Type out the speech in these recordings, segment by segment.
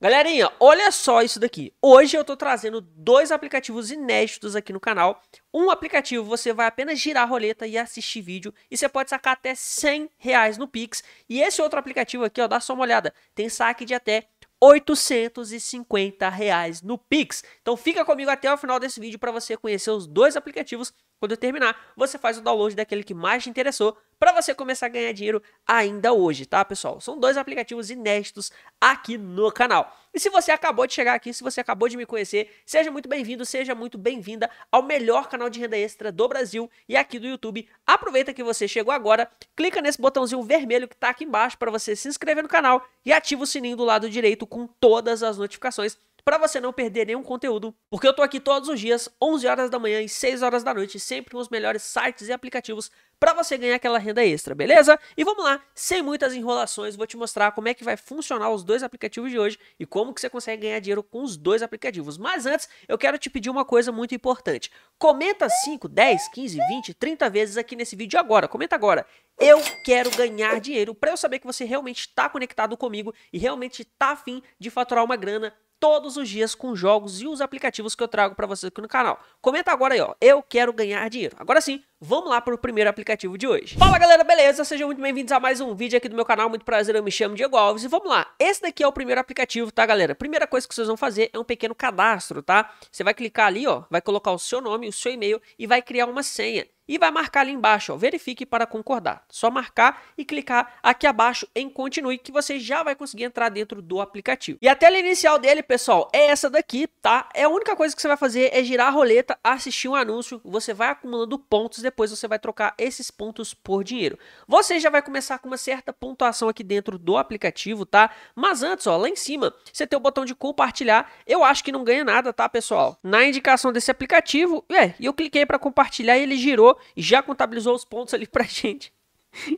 Galerinha, olha só isso daqui. Hoje eu estou trazendo dois aplicativos inéditos aqui no canal. Um aplicativo você vai apenas girar a roleta e assistir vídeo e você pode sacar até 100 reais no Pix. E esse outro aplicativo aqui, ó, dá só uma olhada, tem saque de até 850 reais no Pix. Então fica comigo até o final desse vídeo para você conhecer os dois aplicativos quando terminar, você faz o download daquele que mais te interessou para você começar a ganhar dinheiro ainda hoje, tá, pessoal? São dois aplicativos inéditos aqui no canal. E se você acabou de chegar aqui, se você acabou de me conhecer, seja muito bem-vindo, seja muito bem-vinda ao melhor canal de renda extra do Brasil e aqui do YouTube. Aproveita que você chegou agora, clica nesse botãozinho vermelho que está aqui embaixo para você se inscrever no canal e ativa o sininho do lado direito com todas as notificações para você não perder nenhum conteúdo, porque eu tô aqui todos os dias, 11 horas da manhã e 6 horas da noite, sempre com os melhores sites e aplicativos para você ganhar aquela renda extra, beleza? E vamos lá, sem muitas enrolações, vou te mostrar como é que vai funcionar os dois aplicativos de hoje e como que você consegue ganhar dinheiro com os dois aplicativos. Mas antes, eu quero te pedir uma coisa muito importante. Comenta 5, 10, 15, 20, 30 vezes aqui nesse vídeo agora. Comenta agora. Eu quero ganhar dinheiro para eu saber que você realmente está conectado comigo e realmente está afim de faturar uma grana todos os dias com jogos e os aplicativos que eu trago para vocês aqui no canal. Comenta agora aí, ó, eu quero ganhar dinheiro. Agora sim, vamos lá para o primeiro aplicativo de hoje. Fala galera, beleza? Sejam muito bem-vindos a mais um vídeo aqui do meu canal, muito prazer, eu me chamo Diego Alves e vamos lá. Esse daqui é o primeiro aplicativo, tá galera? Primeira coisa que vocês vão fazer é um pequeno cadastro, tá? Você vai clicar ali, ó, vai colocar o seu nome, o seu e-mail e vai criar uma senha e vai marcar ali embaixo, ó, verifique para concordar. Só marcar e clicar aqui abaixo em continue que você já vai conseguir entrar dentro do aplicativo. E a tela inicial dele, pessoal, é essa daqui, tá? É a única coisa que você vai fazer é girar a roleta, assistir um anúncio, você vai acumulando pontos, depois você vai trocar esses pontos por dinheiro. Você já vai começar com uma certa pontuação aqui dentro do aplicativo, tá? Mas antes, ó, lá em cima, você tem o botão de compartilhar. Eu acho que não ganha nada, tá, pessoal? Na indicação desse aplicativo, é, eu cliquei para compartilhar e ele girou e já contabilizou os pontos ali pra gente.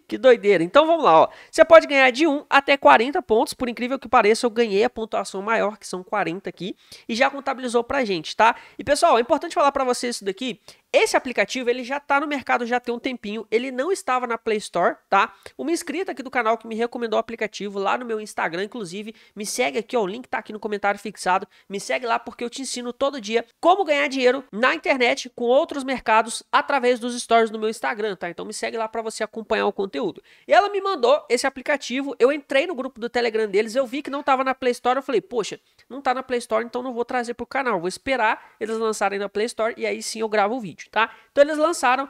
que doideira. Então vamos lá, ó. Você pode ganhar de 1 até 40 pontos. Por incrível que pareça, eu ganhei a pontuação maior, que são 40 aqui, e já contabilizou pra gente, tá? E pessoal, é importante falar para vocês isso daqui, esse aplicativo ele já está no mercado já tem um tempinho, ele não estava na Play Store, tá? Uma inscrita aqui do canal que me recomendou o aplicativo lá no meu Instagram, inclusive, me segue aqui, ó, o link tá aqui no comentário fixado. Me segue lá porque eu te ensino todo dia como ganhar dinheiro na internet com outros mercados através dos stories do meu Instagram, tá? Então me segue lá para você acompanhar o conteúdo. E ela me mandou esse aplicativo, eu entrei no grupo do Telegram deles, eu vi que não estava na Play Store, eu falei, poxa, não tá na Play Store, então não vou trazer pro canal. Vou esperar eles lançarem na Play Store e aí sim eu gravo o vídeo, tá? Então eles lançaram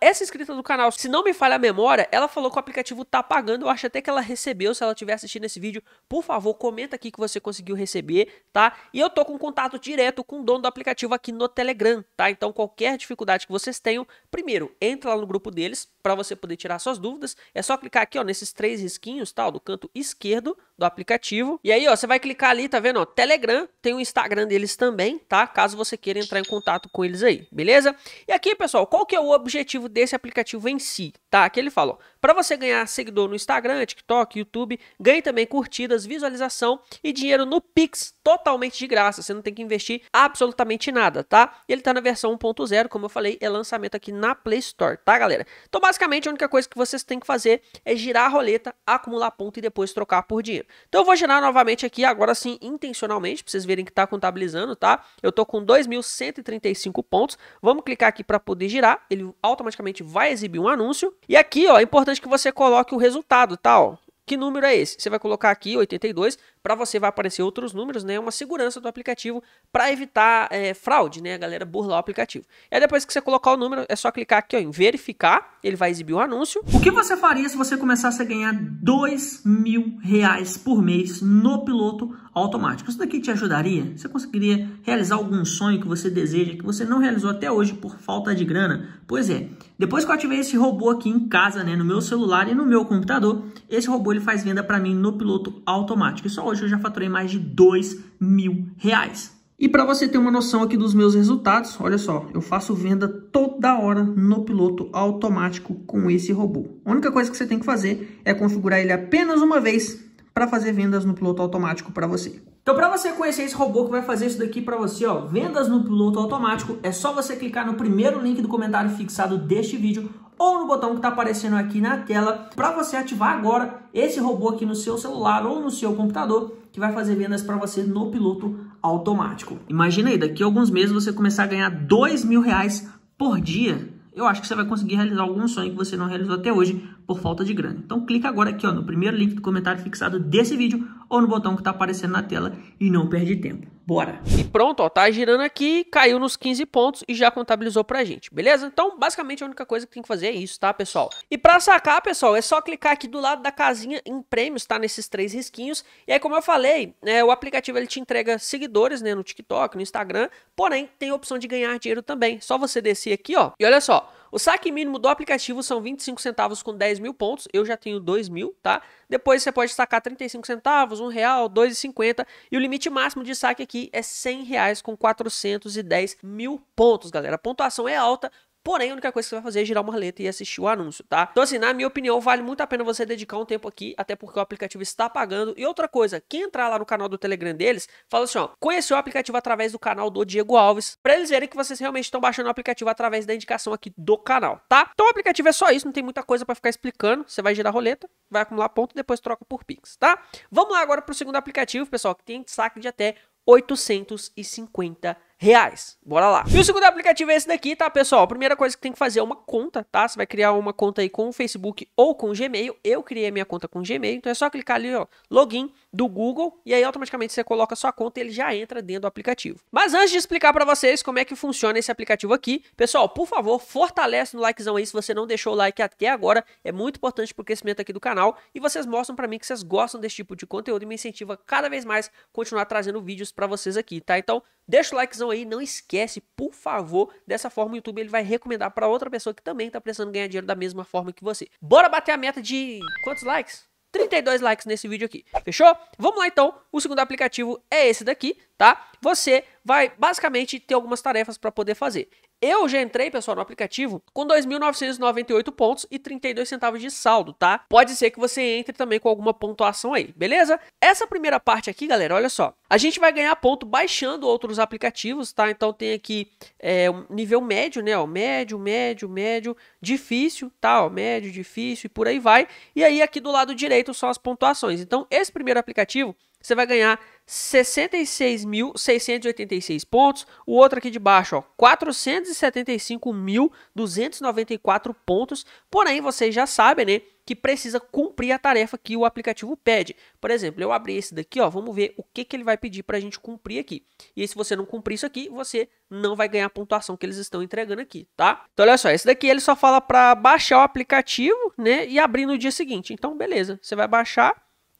essa inscrita do canal, se não me falha a memória, ela falou que o aplicativo tá pagando. Eu acho até que ela recebeu. Se ela estiver assistindo esse vídeo, por favor, comenta aqui que você conseguiu receber, tá? E eu tô com contato direto com o dono do aplicativo aqui no Telegram, tá? Então, qualquer dificuldade que vocês tenham, primeiro, entra lá no grupo deles para você poder tirar suas dúvidas. É só clicar aqui, ó, nesses três risquinhos, tal, tá, do canto esquerdo do aplicativo. E aí, ó, você vai clicar ali, tá vendo? Ó, Telegram, tem o Instagram deles também, tá? Caso você queira entrar em contato com eles aí, beleza? E aqui, pessoal, qual que é o objetivo? objetivo desse aplicativo em si, tá? Que ele falou, para você ganhar seguidor no Instagram, TikTok, YouTube, ganhe também curtidas, visualização e dinheiro no Pix totalmente de graça. Você não tem que investir absolutamente nada, tá? Ele tá na versão 1.0, como eu falei, é lançamento aqui na Play Store, tá, galera? Então, basicamente, a única coisa que vocês têm que fazer é girar a roleta, acumular ponto e depois trocar por dinheiro. Então, eu vou girar novamente aqui, agora sim, intencionalmente, para vocês verem que tá contabilizando, tá? Eu tô com 2.135 pontos. Vamos clicar aqui para poder girar. Ele automaticamente vai exibir um anúncio. E aqui, ó, é importante que você coloque o resultado, tal. Tá, que número é esse? Você vai colocar aqui 82 para você vai aparecer outros números, né? Uma segurança do aplicativo para evitar é, fraude, né? A galera burlar o aplicativo. E aí depois que você colocar o número, é só clicar aqui ó, em verificar, ele vai exibir o um anúncio. O que você faria se você começasse a ganhar dois mil reais por mês no piloto automático? Isso daqui te ajudaria? Você conseguiria realizar algum sonho que você deseja, que você não realizou até hoje por falta de grana? Pois é, depois que eu ativei esse robô aqui em casa, né? No meu celular e no meu computador, esse robô ele faz venda para mim no piloto automático. Isso é hoje eu já faturei mais de 2 mil reais. E para você ter uma noção aqui dos meus resultados, olha só, eu faço venda toda hora no piloto automático com esse robô. A única coisa que você tem que fazer é configurar ele apenas uma vez para fazer vendas no piloto automático para você. Então, para você conhecer esse robô que vai fazer isso daqui para você, ó, vendas no piloto automático, é só você clicar no primeiro link do comentário fixado deste vídeo ou no botão que está aparecendo aqui na tela para você ativar agora esse robô aqui no seu celular ou no seu computador que vai fazer vendas para você no piloto automático. Imagina aí, daqui a alguns meses você começar a ganhar dois mil reais por dia. Eu acho que você vai conseguir realizar algum sonho que você não realizou até hoje por falta de grana. Então clica agora aqui ó, no primeiro link do comentário fixado desse vídeo ou no botão que está aparecendo na tela e não perde tempo. Bora. E pronto, ó, tá girando aqui, caiu nos 15 pontos e já contabilizou pra gente, beleza? Então, basicamente, a única coisa que tem que fazer é isso, tá, pessoal? E pra sacar, pessoal, é só clicar aqui do lado da casinha em prêmios, tá? Nesses três risquinhos. E aí, como eu falei, né, o aplicativo ele te entrega seguidores, né, no TikTok, no Instagram, porém, tem a opção de ganhar dinheiro também. Só você descer aqui, ó, e olha só, o saque mínimo do aplicativo são 25 centavos com 10 mil pontos. Eu já tenho 2 mil, tá? Depois você pode sacar 35 centavos, 1 real, 2,50. E o limite máximo de saque aqui é 100 reais com 410 mil pontos, galera. A pontuação é alta, Porém, a única coisa que você vai fazer é girar uma letra e assistir o anúncio, tá? Então, assim, na minha opinião, vale muito a pena você dedicar um tempo aqui, até porque o aplicativo está pagando. E outra coisa, quem entrar lá no canal do Telegram deles, fala assim, ó, conheceu o aplicativo através do canal do Diego Alves, para eles verem que vocês realmente estão baixando o aplicativo através da indicação aqui do canal, tá? Então, o aplicativo é só isso, não tem muita coisa para ficar explicando. Você vai girar a roleta, vai acumular ponto e depois troca por Pix, tá? Vamos lá agora para o segundo aplicativo, pessoal, que tem saque de até 850 reais. Bora lá. E o segundo aplicativo é esse daqui, tá, pessoal? A primeira coisa que tem que fazer é uma conta, tá? Você vai criar uma conta aí com o Facebook ou com o Gmail. Eu criei a minha conta com o Gmail, então é só clicar ali, ó, login do Google, e aí automaticamente você coloca a sua conta e ele já entra dentro do aplicativo. Mas antes de explicar para vocês como é que funciona esse aplicativo aqui, pessoal, por favor, fortalece no likezão aí se você não deixou o like até agora, é muito importante pro crescimento aqui do canal, e vocês mostram para mim que vocês gostam desse tipo de conteúdo e me incentiva cada vez mais a continuar trazendo vídeos para vocês aqui, tá? Então, Deixa o likezão aí, não esquece, por favor. Dessa forma, o YouTube ele vai recomendar para outra pessoa que também está precisando ganhar dinheiro da mesma forma que você. Bora bater a meta de quantos likes? 32 likes nesse vídeo aqui, fechou? Vamos lá então, o segundo aplicativo é esse daqui, tá? Você vai basicamente ter algumas tarefas para poder fazer. Eu já entrei, pessoal, no aplicativo com 2.998 pontos e 32 centavos de saldo, tá? Pode ser que você entre também com alguma pontuação aí, beleza? Essa primeira parte aqui, galera, olha só. A gente vai ganhar ponto baixando outros aplicativos, tá? Então tem aqui é, um nível médio, né? Ó, médio, médio, médio, difícil, tá? Ó, médio, difícil e por aí vai. E aí aqui do lado direito são as pontuações. Então esse primeiro aplicativo você vai ganhar 66.686 pontos. O outro aqui de baixo, ó, 475.294 pontos. Porém, vocês já sabem, né, que precisa cumprir a tarefa que o aplicativo pede. Por exemplo, eu abri esse daqui, ó, vamos ver o que, que ele vai pedir para a gente cumprir aqui. E se você não cumprir isso aqui, você não vai ganhar a pontuação que eles estão entregando aqui, tá? Então, olha só, esse daqui ele só fala para baixar o aplicativo, né, e abrir no dia seguinte. Então, beleza, você vai baixar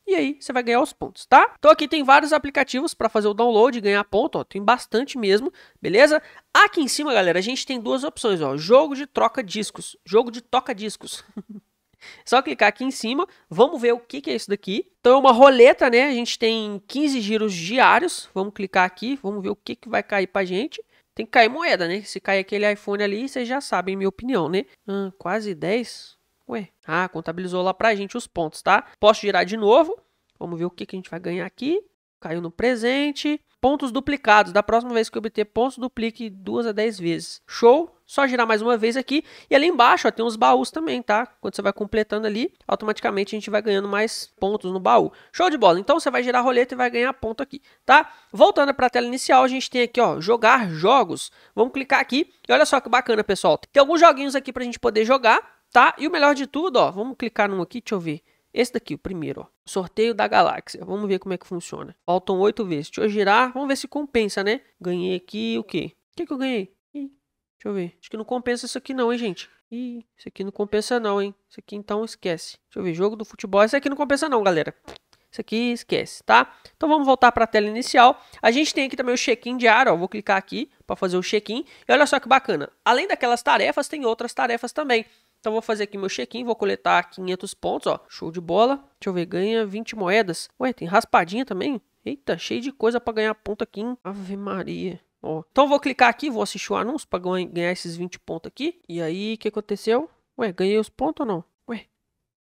e aí você vai ganhar os pontos, tá? Então aqui tem vários aplicativos para fazer o download e ganhar ponto, ó, tem bastante mesmo, beleza? Aqui em cima, galera, a gente tem duas opções, ó, jogo de troca discos, jogo de toca discos. Só clicar aqui em cima, vamos ver o que, que é isso daqui. Então é uma roleta, né? A gente tem 15 giros diários. Vamos clicar aqui, vamos ver o que, que vai cair pra gente. Tem que cair moeda, né? Se cair aquele iPhone ali, vocês já sabem, minha opinião, né? Hum, quase 10. Ué, ah, contabilizou lá pra gente os pontos, tá? Posso girar de novo. Vamos ver o que, que a gente vai ganhar aqui. Caiu no presente. Pontos duplicados. Da próxima vez que obter pontos, duplique duas a dez vezes. Show? Só girar mais uma vez aqui. E ali embaixo ó, tem uns baús também, tá? Quando você vai completando ali, automaticamente a gente vai ganhando mais pontos no baú. Show de bola. Então você vai girar a roleta e vai ganhar ponto aqui, tá? Voltando para a tela inicial, a gente tem aqui, ó, jogar jogos. Vamos clicar aqui. E olha só que bacana, pessoal. Tem alguns joguinhos aqui para a gente poder jogar tá? E o melhor de tudo, ó, vamos clicar num aqui, deixa eu ver. Esse daqui, o primeiro, ó. Sorteio da galáxia. Vamos ver como é que funciona. Faltam oito vezes. Deixa eu girar. Vamos ver se compensa, né? Ganhei aqui o quê? O que, que eu ganhei? Ih, deixa eu ver. Acho que não compensa isso aqui não, hein, gente? Ih, isso aqui não compensa não, hein? Isso aqui então esquece. Deixa eu ver. Jogo do futebol. Isso aqui não compensa não, galera. Isso aqui esquece, tá? Então vamos voltar para a tela inicial. A gente tem aqui também o check-in diário, ó. Vou clicar aqui para fazer o check-in. E olha só que bacana. Além daquelas tarefas, tem outras tarefas também. Então vou fazer aqui meu check-in, vou coletar 500 pontos, ó. Show de bola. Deixa eu ver, ganha 20 moedas. Ué, tem raspadinha também? Eita, cheio de coisa para ganhar ponto aqui, hein? Ave Maria. Ó, então vou clicar aqui, vou assistir o anúncio para ganhar esses 20 pontos aqui. E aí, o que aconteceu? Ué, ganhei os pontos ou não? Ué,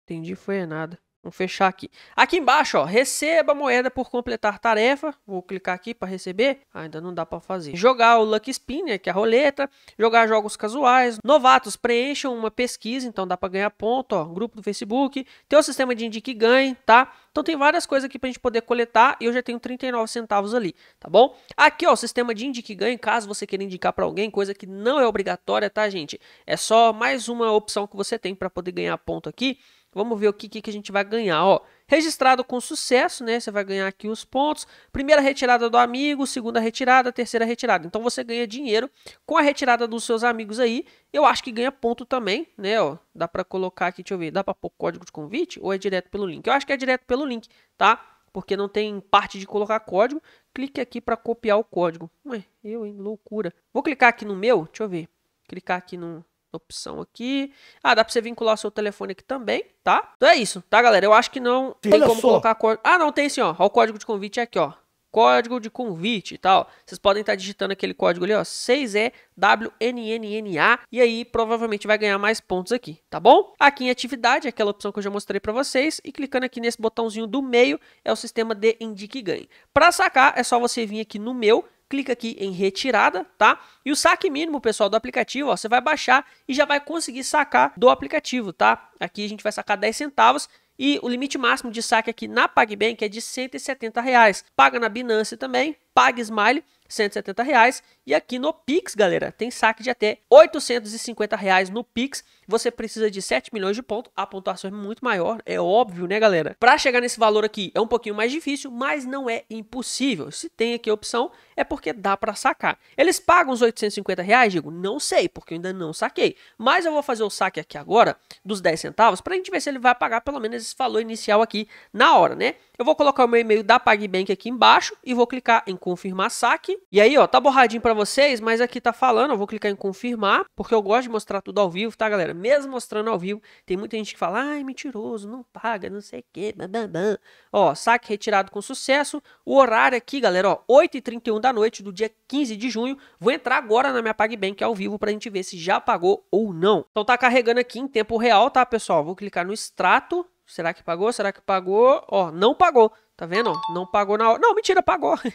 entendi, foi nada. Vamos fechar aqui. Aqui embaixo, ó, receba moeda por completar tarefa. Vou clicar aqui para receber. Ah, ainda não dá para fazer. Jogar o Lucky Spin, né, que é a roleta. Jogar jogos casuais. Novatos preencham uma pesquisa, então dá para ganhar ponto. Ó, grupo do Facebook. Tem o sistema de indique ganhe, tá? Então tem várias coisas aqui para a gente poder coletar e eu já tenho 39 centavos ali, tá bom? Aqui, ó, o sistema de indique ganhe, caso você queira indicar para alguém, coisa que não é obrigatória, tá, gente? É só mais uma opção que você tem para poder ganhar ponto aqui. Vamos ver o que, que a gente vai ganhar. Ó, registrado com sucesso, né? Você vai ganhar aqui os pontos. Primeira retirada do amigo, segunda retirada, terceira retirada. Então você ganha dinheiro com a retirada dos seus amigos aí. Eu acho que ganha ponto também, né? Ó, dá para colocar aqui, deixa eu ver, dá para pôr código de convite ou é direto pelo link? Eu acho que é direto pelo link, tá? Porque não tem parte de colocar código. Clique aqui para copiar o código. Ué, eu, hein? Loucura. Vou clicar aqui no meu, deixa eu ver. Clicar aqui no opção aqui. Ah, dá pra você vincular seu telefone aqui também, tá? Então é isso, tá, galera? Eu acho que não tem Olha como só. colocar código. Ah, não, tem sim, ó. ó. O código de convite é aqui, ó. Código de convite e tal. Vocês podem estar tá digitando aquele código ali, ó. 6EWNNNA. É e aí, provavelmente vai ganhar mais pontos aqui, tá bom? Aqui em atividade, aquela opção que eu já mostrei para vocês. E clicando aqui nesse botãozinho do meio, é o sistema de indique ganhe. Para sacar, é só você vir aqui no meu clica aqui em retirada, tá? E o saque mínimo, pessoal, do aplicativo, ó, você vai baixar e já vai conseguir sacar do aplicativo, tá? Aqui a gente vai sacar 10 centavos e o limite máximo de saque aqui na PagBank é de 170 reais. Paga na Binance também, paga Smile 170 reais. E aqui no Pix, galera, tem saque de até 850 reais no Pix. Você precisa de 7 milhões de pontos. A pontuação é muito maior, é óbvio, né, galera? Para chegar nesse valor aqui é um pouquinho mais difícil, mas não é impossível. Se tem aqui a opção, é porque dá para sacar. Eles pagam os 850 reais? Digo, não sei, porque eu ainda não saquei. Mas eu vou fazer o saque aqui agora, dos 10 centavos, para a gente ver se ele vai pagar pelo menos esse valor inicial aqui na hora, né? Eu vou colocar o meu e-mail da PagBank aqui embaixo e vou clicar em confirmar saque. E aí, ó, tá borradinho para vocês, mas aqui tá falando, eu vou clicar em confirmar, porque eu gosto de mostrar tudo ao vivo, tá, galera? Mesmo mostrando ao vivo, tem muita gente que fala, ai, mentiroso, não paga, não sei o quê, bababam. Ó, saque retirado com sucesso. O horário aqui, galera, ó, 8h31 da noite do dia 15 de junho. Vou entrar agora na minha PagBank ao vivo pra gente ver se já pagou ou não. Então tá carregando aqui em tempo real, tá, pessoal? Vou clicar no extrato. Será que pagou? Será que pagou? Ó, não pagou. Tá vendo? Ó, não pagou na hora. Não, mentira, pagou.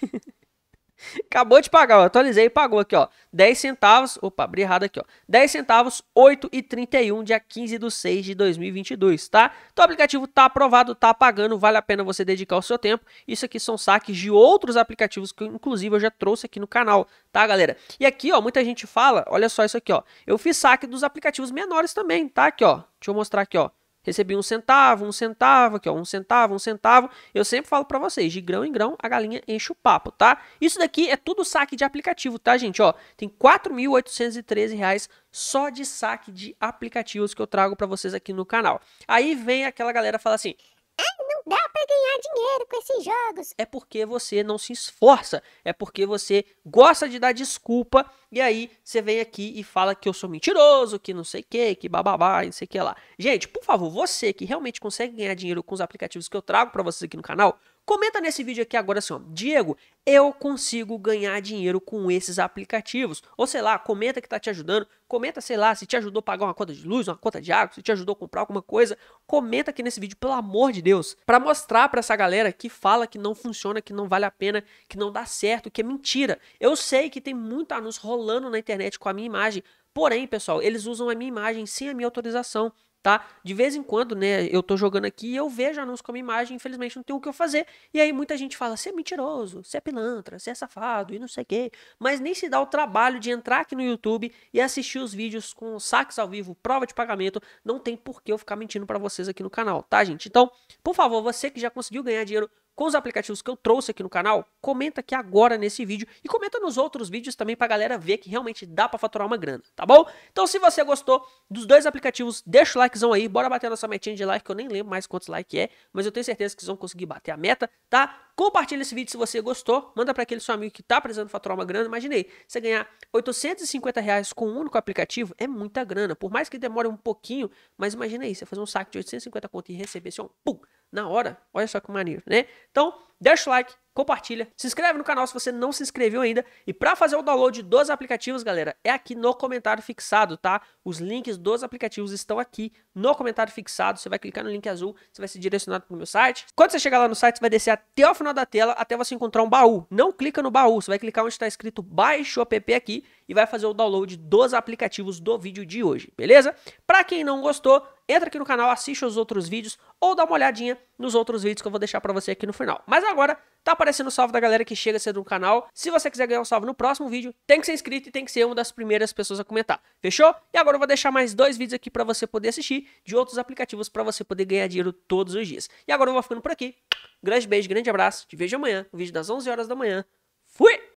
Acabou de pagar, ó. atualizei pagou aqui, ó. 10 centavos, opa, abri errado aqui, ó. 10 centavos, 8,31, dia 15 do 6 de 2022, tá? Então o aplicativo tá aprovado, tá pagando, vale a pena você dedicar o seu tempo. Isso aqui são saques de outros aplicativos que inclusive eu já trouxe aqui no canal, tá, galera? E aqui, ó, muita gente fala, olha só isso aqui, ó. Eu fiz saque dos aplicativos menores também, tá? Aqui, ó. Deixa eu mostrar aqui, ó recebi um centavo, um centavo, aqui ó, um centavo, um centavo. Eu sempre falo para vocês, de grão em grão a galinha enche o papo, tá? Isso daqui é tudo saque de aplicativo, tá, gente? Ó, tem R$ 4.813 só de saque de aplicativos que eu trago para vocês aqui no canal. Aí vem aquela galera fala assim: "Ai, ah, dá para ganhar dinheiro com esses jogos. É porque você não se esforça, é porque você gosta de dar desculpa e aí você vem aqui e fala que eu sou mentiroso, que não sei o que, que bababá, não sei o que lá. Gente, por favor, você que realmente consegue ganhar dinheiro com os aplicativos que eu trago para vocês aqui no canal, Comenta nesse vídeo aqui agora assim, ó, Diego, eu consigo ganhar dinheiro com esses aplicativos. Ou sei lá, comenta que está te ajudando, comenta, sei lá, se te ajudou a pagar uma conta de luz, uma conta de água, se te ajudou a comprar alguma coisa, comenta aqui nesse vídeo, pelo amor de Deus, para mostrar para essa galera que fala que não funciona, que não vale a pena, que não dá certo, que é mentira. Eu sei que tem muito anúncio rolando na internet com a minha imagem, porém, pessoal, eles usam a minha imagem sem a minha autorização tá? De vez em quando, né, eu tô jogando aqui e eu vejo anúncio com a imagem, infelizmente não tem o que eu fazer. E aí muita gente fala, você é mentiroso, você é pilantra, você é safado e não sei o quê. Mas nem se dá o trabalho de entrar aqui no YouTube e assistir os vídeos com saques ao vivo, prova de pagamento, não tem por que eu ficar mentindo para vocês aqui no canal, tá, gente? Então, por favor, você que já conseguiu ganhar dinheiro com os aplicativos que eu trouxe aqui no canal, comenta aqui agora nesse vídeo e comenta nos outros vídeos também pra galera ver que realmente dá para faturar uma grana, tá bom? Então se você gostou dos dois aplicativos, deixa o likezão aí, bora bater a nossa metinha de like, que eu nem lembro mais quantos like é, mas eu tenho certeza que vocês vão conseguir bater a meta, tá? Compartilha esse vídeo se você gostou, manda para aquele seu amigo que tá precisando faturar uma grana, imaginei, você ganhar 850 reais com um único aplicativo é muita grana, por mais que demore um pouquinho, mas imagina aí, você fazer um saque de 850 conto e receber só assim, um pum, na hora. Olha só que maneiro, né? Então, deixa o like, compartilha, se inscreve no canal se você não se inscreveu ainda. E para fazer o download dos aplicativos, galera, é aqui no comentário fixado, tá? Os links dos aplicativos estão aqui no comentário fixado. Você vai clicar no link azul, você vai ser direcionado para o meu site. Quando você chegar lá no site, você vai descer até o final da tela, até você encontrar um baú. Não clica no baú, você vai clicar onde está escrito baixo app aqui e vai fazer o download dos aplicativos do vídeo de hoje, beleza? Para quem não gostou, entra aqui no canal, assiste os outros vídeos ou dá uma olhadinha nos outros vídeos que eu vou deixar para você aqui no final. Mas agora tá aparecendo o salve da galera que chega cedo no canal. Se você quiser ganhar um salve no próximo vídeo, tem que ser inscrito e tem que ser uma das primeiras pessoas a comentar. Fechou? E agora eu vou deixar mais dois vídeos aqui para você poder assistir de outros aplicativos para você poder ganhar dinheiro todos os dias. E agora eu vou ficando por aqui. Grande beijo, grande abraço. Te vejo amanhã, no vídeo das 11 horas da manhã. Fui!